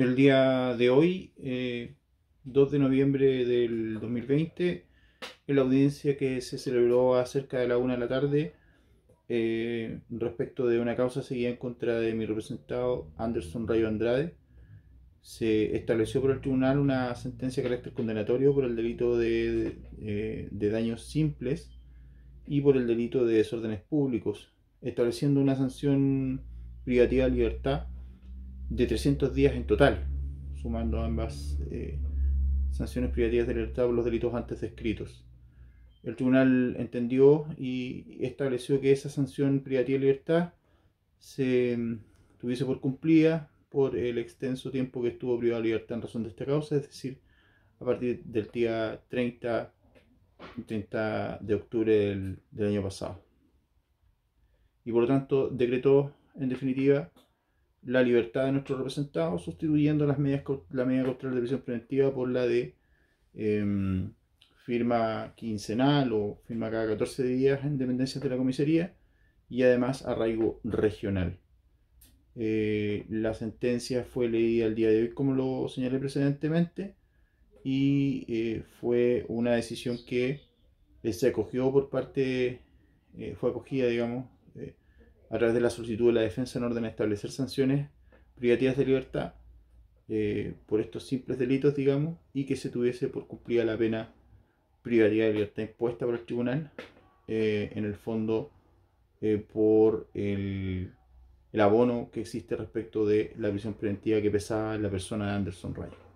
El día de hoy, 2 eh, de noviembre del 2020, en la audiencia que se celebró a cerca de la una de la tarde eh, respecto de una causa seguida en contra de mi representado Anderson Rayo Andrade, se estableció por el tribunal una sentencia de carácter condenatorio por el delito de, de eh, daños simples y por el delito de desórdenes públicos, estableciendo una sanción privativa de libertad de 300 días en total, sumando ambas eh, sanciones privativas de libertad por los delitos antes descritos. El tribunal entendió y estableció que esa sanción privativa de libertad se mm, tuviese por cumplida por el extenso tiempo que estuvo privado de libertad en razón de esta causa, es decir, a partir del día 30, de octubre del, del año pasado. Y por lo tanto decretó, en definitiva, la libertad de nuestros representados, sustituyendo las medidas, la medida cautelar de prisión preventiva por la de em, firma quincenal o firma cada 14 días en dependencia de la comisaría y además arraigo regional. Eh, la sentencia fue leída el día de hoy, como lo señalé precedentemente, y eh, fue una decisión que eh, se acogió por parte, fue acogida, digamos, a través de la solicitud de la defensa en orden a establecer sanciones privativas de libertad eh, por estos simples delitos, digamos, y que se tuviese por cumplida la pena privativa de libertad impuesta por el tribunal, eh, en el fondo eh, por el, abono que existe respecto de la prisión preventiva que pesaba en la persona de Anderson Ryan.